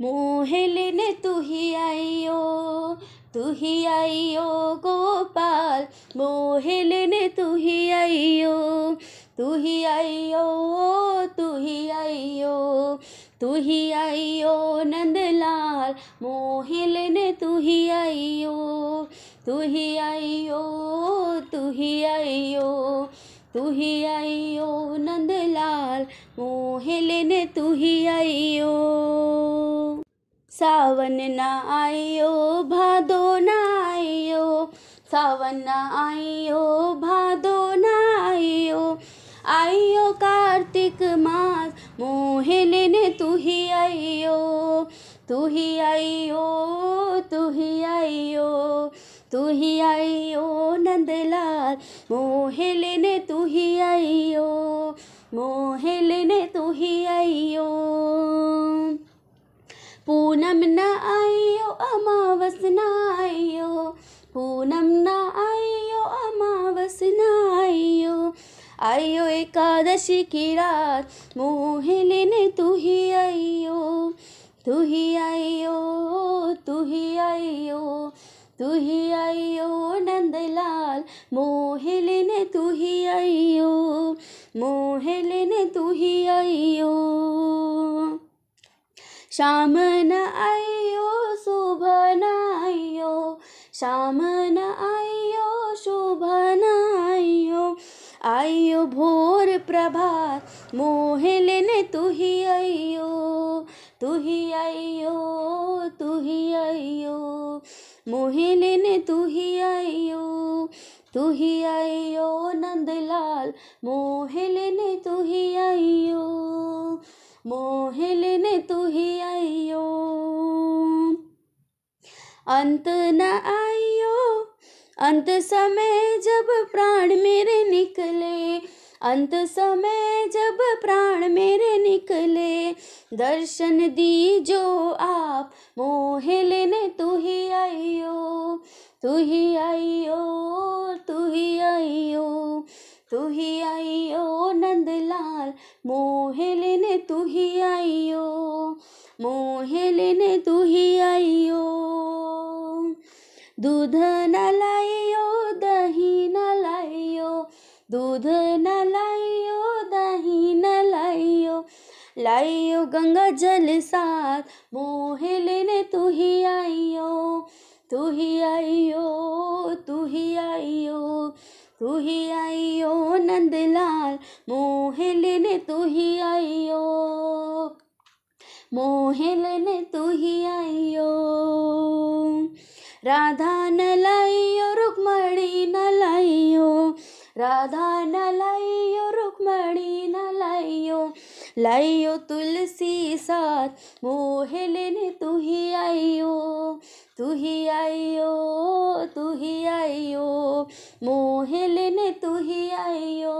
मोहलिन तू ही आइयो तू ही आइयो गोपाल मोहलिन तू ही आइयो तू ही आइयो तू ही आइयो तू ही आइयो नंदलाल मोहलिन तू ही आइयो तू ही आइयो तू ही आइयो तू ही आइयो नंदलाल मोहलिन तू ही आइयो सावन न आयो भादो न आयो सावन न आयो भादो न आयो आयो कार्तिक मास मोहे लेने तू ही आयो तू ही आयो तू ही आयो तू ही आयो नंदलाल मोहे लेने तू ही आयो मोहे लेने तू ही आई पूनम ना आइयो अमावस ना आइयो पूनम ना आइयो अमावस ना आइयो आइयो एकादशी की रात मुँह लेने तू ही आइयो तू ही आइयो तू ही आइयो तू ही आइयो नंदलाल मोह लेने तू ही आइयो मोह लेने तू ही आइयो श्याम न आइयो शुभ न आइयो शाम न आइयो शुभ न आइयो आइयो भोर प्रभात मोह लेने तू ही आइयो तू ही आइयो तू ही आइयो मोह लेने तू ही आइयो तू ही आइयो नंदलाल मोह लेने तू ही आइयो मोह लेने तू ही अंत न आइयो अंत समय जब प्राण मेरे निकले अंत समय जब प्राण मेरे निकले दर्शन दी जो आप मोह लेने तू ही आइयो तू ही आइयो तू ही आइयो तू ही आइयो नंदलाल मोह लेने तू ही आइयो मोह लेने तू ही आइयो दूध न लाइयो दही न लाइयो दूध न लाइयो दही न लाइयो लाइयो गंगा जल साथ मोहे लेने तू ही आइयो तू ही आइयो तू ही आइयो तू ही आइयो नंदलाल मोहे लेने तू ही आइयो मोहे लेने तू ही आइयो राधा न लाइयो रुक्मणी न लाइयो राधा न लाइयो रुक्मणी न लाइयो लाइयो तुलसी साथ मोहे लेने तू ही आइयो तू ही आइयो तू ही आइयो मोहे लेने तू ही आइयो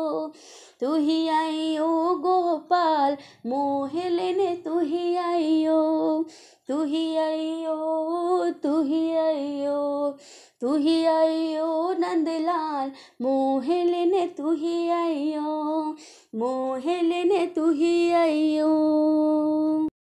तू ही आइयो गोपाल मोहे लेने तू ही आइयो तू ही आइयो तू ही आइयो तू ही आइयो नंदलाल मोहलिन तू ही आइयो मोहलिन तू ही आइयो